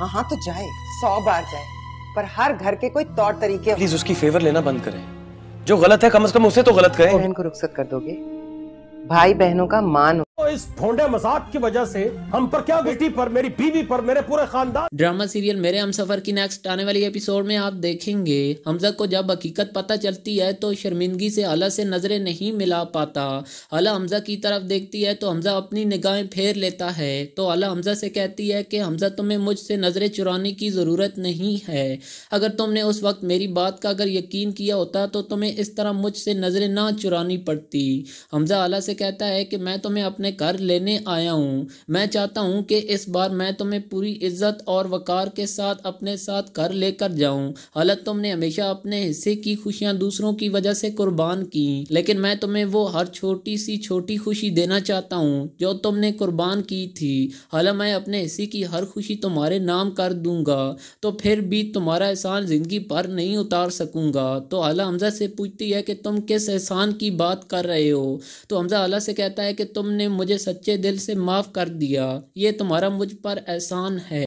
हाँ हाँ तो जाए सौ बार जाए पर हर घर के कोई तौर तरीके प्लीज उसकी फेवर लेना बंद करें जो गलत है कम से कम उसे तो गलत करें बहन को रुख्सत कर दोगे भाई बहनों का मान तो इस फोंडे मजाक की वजह से हम पर क्या बेटी पर मेरी बीवी पर मेरे पूरे खानदान ड्रामा सीरियल मेरे हम सफर की नेक्स्ट आने वाली एपिसोड में आप देखेंगे हमजा को जब हकीकत पता चलती है तो शर्मिंदगी से अला से नजरें नहीं मिला पाता अला हमजा की तरफ देखती है तो हमजा अपनी निगाहें फेर लेता है तो अला हमजा से कहती है की हमजा तुम्हें मुझसे नजरे चुराने की जरूरत नहीं है अगर तुमने उस वक्त मेरी बात का अगर यकीन किया होता तो तुम्हें इस तरह मुझसे नजरे ना चुरानी पड़ती हमजा अला से कहता है की मैं तुम्हें अपने अपने घर लेने आया हूँ मैं चाहता हूँ कि इस बार मैं तुम्हें पूरी इज्जत और वक़ार के साथ अपने साथ घर लेकर जाऊँ हालत तुमने हमेशा अपने हिस्से की खुशियाँ दूसरों की वजह से कुर्बान की लेकिन मैं तुम्हें वो हर छोटी सी छोटी खुशी देना चाहता हूँ जो तुमने कुर्बान की थी हालां मैं अपने हिस्से की हर खुशी तुम्हारे नाम कर दूंगा तो फिर भी तुम्हारा एहसान ज़िंदगी भर नहीं उतार सकूंगा तो अला हमजा से पूछती है कि तुम किस एहसान की बात कर रहे हो तो हमजा अला से कहता है कि तुमने मुझे सच्चे दिल से माफ़ कर दिया ये तुम्हारा मुझ पर एहसान है